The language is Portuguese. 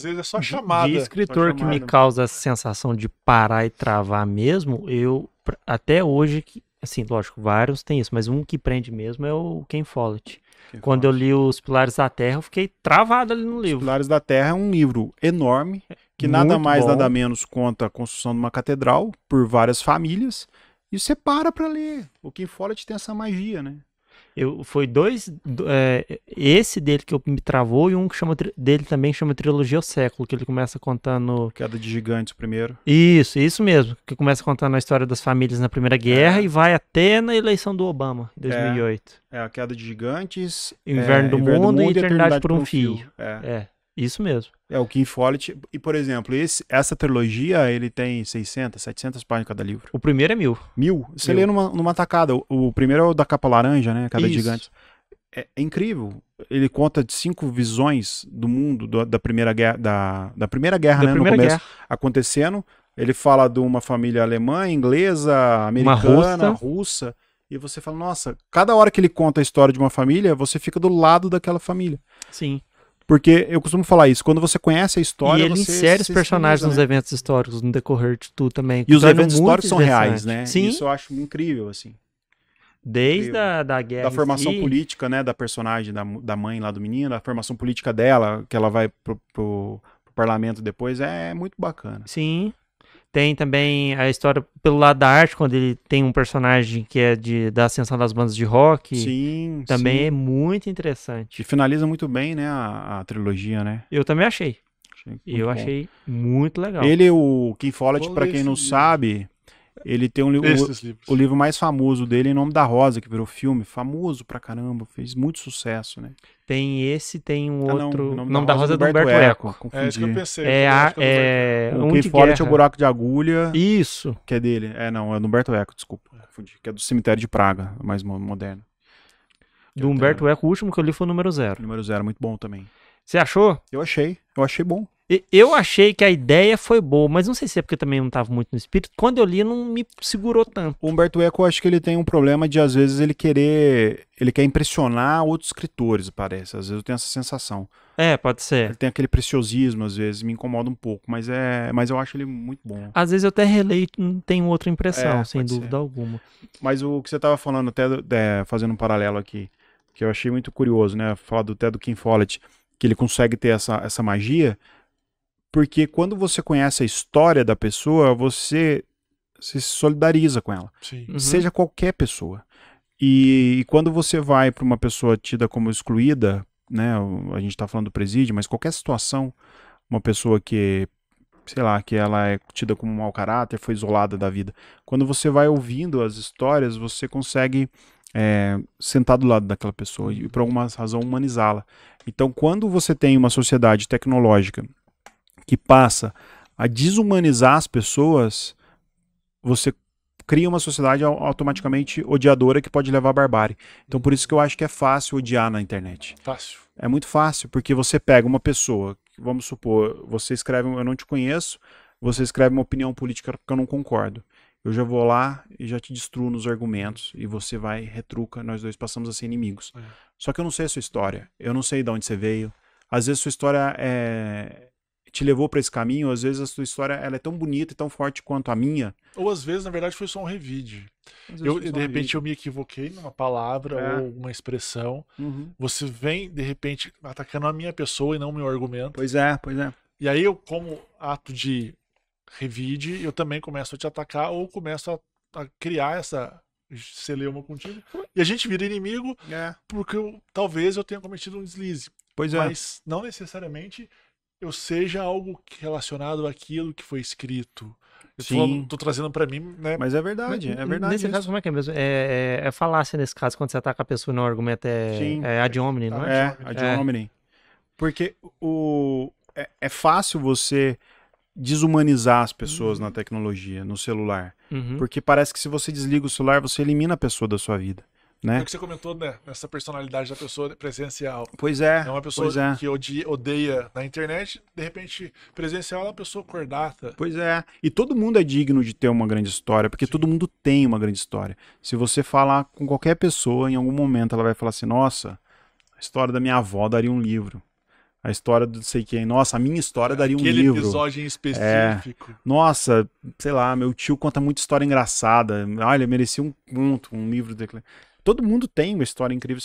Às vezes é só chamada. De escritor chamada. que me causa a sensação de parar e travar mesmo, eu até hoje, assim, lógico, vários tem isso, mas um que prende mesmo é o Ken Follett. Ken Quando Follett. eu li Os Pilares da Terra, eu fiquei travado ali no livro. Os Pilares da Terra é um livro enorme, que é Muito nada mais, bom. nada menos conta a construção de uma catedral por várias famílias, e você para para ler. O Ken Follett tem essa magia, né? Eu, foi dois. É, esse dele que eu me travou e um que chama dele também chama Trilogia o Século, que ele começa contando. Queda de Gigantes primeiro. Isso, isso mesmo. Que começa contando a história das famílias na Primeira é. Guerra é. e vai até na eleição do Obama, em 2008. É, é a Queda de Gigantes, Inverno, é, do, Inverno mundo, do Mundo e Eternidade, Eternidade por um, por um Fio. fio. é. é. Isso mesmo. É, o King Follett. E, por exemplo, esse, essa trilogia, ele tem 600, 700 páginas cada livro. O primeiro é mil. Mil? Você mil. lê numa, numa tacada. O, o, primeiro é o da capa laranja, né? Cada gigante. É, é, incrível. Ele conta de cinco visões do mundo do, da primeira guerra, da, da primeira guerra, da né? Primeira no começo, guerra. acontecendo. Ele fala de uma família alemã, inglesa, americana, russa. russa. E você fala, nossa, cada hora que ele conta a história de uma família, você fica do lado daquela família. Sim. Porque eu costumo falar isso, quando você conhece a história. E ele você, insere os personagens nos né? eventos históricos, no decorrer de tudo também. E os eventos históricos são reais, né? Sim. Isso eu acho incrível, assim. Desde a da guerra. Da formação e... política, né? Da personagem, da, da mãe lá do menino, da formação política dela, que ela vai pro, pro, pro parlamento depois, é muito bacana. Sim. Tem também a história pelo lado da arte, quando ele tem um personagem que é de, da ascensão das bandas de rock. Sim, Também sim. é muito interessante. E finaliza muito bem, né, a, a trilogia, né? Eu também achei. achei eu bom. achei muito legal. Ele, o Kim Follett, para quem não sabe, ele tem um li o, o, livro mais famoso dele, é Em Nome da Rosa, que virou filme, famoso pra caramba, fez muito sucesso, né? Tem esse, tem um ah, não, outro. O nome, nome da, da Rosa, é Rosa é do Humberto Eco. Eco. É isso que eu pensei. É, a, é, é... O que Fora tinha o Buraco de Agulha. Isso. Que é dele. É, não, é do Humberto Eco, desculpa. Confundi. Que é do Cemitério de Praga, mais moderno. Do Humberto tenho... Eco, o último que eu li foi o número zero. Número zero, muito bom também. Você achou? Eu achei. Eu achei bom. Eu achei que a ideia foi boa, mas não sei se é porque também não estava muito no espírito. Quando eu li, não me segurou tanto. O Humberto Eco, acho que ele tem um problema de, às vezes, ele querer. Ele quer impressionar outros escritores, parece. Às vezes eu tenho essa sensação. É, pode ser. Ele tem aquele preciosismo, às vezes, me incomoda um pouco, mas é, mas eu acho ele muito bom. Às vezes eu até releio, não tenho outra impressão, é, sem dúvida ser. alguma. Mas o que você estava falando, até é, fazendo um paralelo aqui, que eu achei muito curioso, né? Falar do, Ted do Kim Follett, que ele consegue ter essa, essa magia porque quando você conhece a história da pessoa, você se solidariza com ela. Uhum. Seja qualquer pessoa. E, e quando você vai para uma pessoa tida como excluída, né? A gente está falando do presídio, mas qualquer situação, uma pessoa que, sei lá, que ela é tida como um mau caráter, foi isolada da vida. Quando você vai ouvindo as histórias, você consegue é, sentar do lado daquela pessoa e, por alguma razão, humanizá-la. Então, quando você tem uma sociedade tecnológica que passa a desumanizar as pessoas, você cria uma sociedade automaticamente odiadora que pode levar à barbárie. Então por isso que eu acho que é fácil odiar na internet. Fácil. É muito fácil, porque você pega uma pessoa, vamos supor, você escreve, eu não te conheço, você escreve uma opinião política que eu não concordo. Eu já vou lá e já te destruo nos argumentos e você vai retruca, nós dois passamos a ser inimigos. É. Só que eu não sei a sua história, eu não sei de onde você veio. Às vezes sua história é, te levou para esse caminho, às vezes a sua história ela é tão bonita e tão forte quanto a minha. Ou às vezes, na verdade, foi só um revide. Eu, de um repente revide. eu me equivoquei numa palavra é. ou uma expressão. Uhum. Você vem, de repente, atacando a minha pessoa e não o meu argumento. Pois é, pois é. E aí eu, como ato de revide, eu também começo a te atacar ou começo a, a criar essa celeuma contigo. E a gente vira inimigo é. porque eu, talvez eu tenha cometido um deslize. Pois é. Mas não necessariamente eu seja algo relacionado àquilo que foi escrito. Eu Sim. tô, trazendo para mim, né? Mas é verdade, é verdade. Nesse isso. caso, como é que é mesmo? É, é, é falácia nesse caso, quando você ataca a pessoa e não argumenta, é, é ad hominem, não é? É, ad hominem. Porque o, é, é, fácil você desumanizar as pessoas uhum. na tecnologia, no celular. Uhum. Porque parece que se você desliga o celular, você elimina a pessoa da sua vida. Né? É o que você comentou, né? Essa personalidade da pessoa presencial. Pois é. É uma pessoa é. que odia, odeia na internet, de repente, presencial é uma pessoa cordata. Pois é. E todo mundo é digno de ter uma grande história, porque Sim. todo mundo tem uma grande história. Se você falar com qualquer pessoa, em algum momento ela vai falar assim: nossa, a história da minha avó daria um livro. A história do sei quem. Nossa, a minha história daria Aquele um livro. Aquele episódio em é. específico. É, nossa, sei lá, meu tio conta muita história engraçada. Olha, merecia um conto, um livro. De... Todo mundo tem uma história incrível.